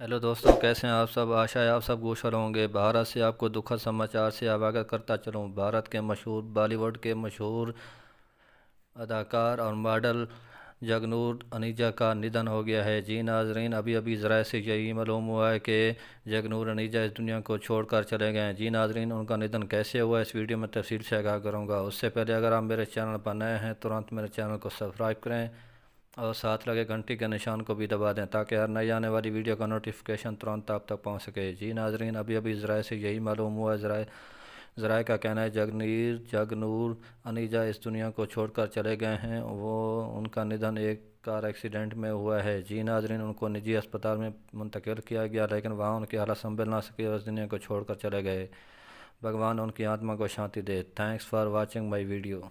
hello दोस्तों कैसे हैं आप सब आशा है आप सब गोशल होंगे भारत से आपको दुखद समाचार से अवागत करता चलूँ भारत के मशहूर बॉलीवुड के मशहूर अदाकार और मॉडल जगनूर अनीजा का निधन हो गया है जी नाजरीन अभी अभी ज़रा से यही मालूम हुआ है कि जगनूर अनीजा इस दुनिया को छोड़कर चले गए हैं जी नाजरीन उनका निधन कैसे हुआ इस वीडियो में तफसील से आगाह करूँगा उससे पहले अगर आप मेरे चैनल पर नए हैं तुरंत मेरे चैनल को सब्सक्राइब करें और साथ लगे घंटी के निशान को भी दबा दें ताकि हर नई आने वाली वीडियो का नोटिफिकेशन तुरंत आप तक पहुँच सके जी नाजरीन अभी अभी ज़राए से यही मालूम हुआ ज़राए जराए का कहना है जगनीर जगनूर अनिजा इस दुनिया को छोड़कर चले गए हैं वो उनका निधन एक कार एक्सीडेंट में हुआ है जी नाजरीन उनको निजी अस्पताल में मुंतकिल किया गया लेकिन वहाँ उनकी हालत संभल ना सके और इस दुनिया को छोड़कर चले गए भगवान उनकी आत्मा को शांति दे thanks for watching my video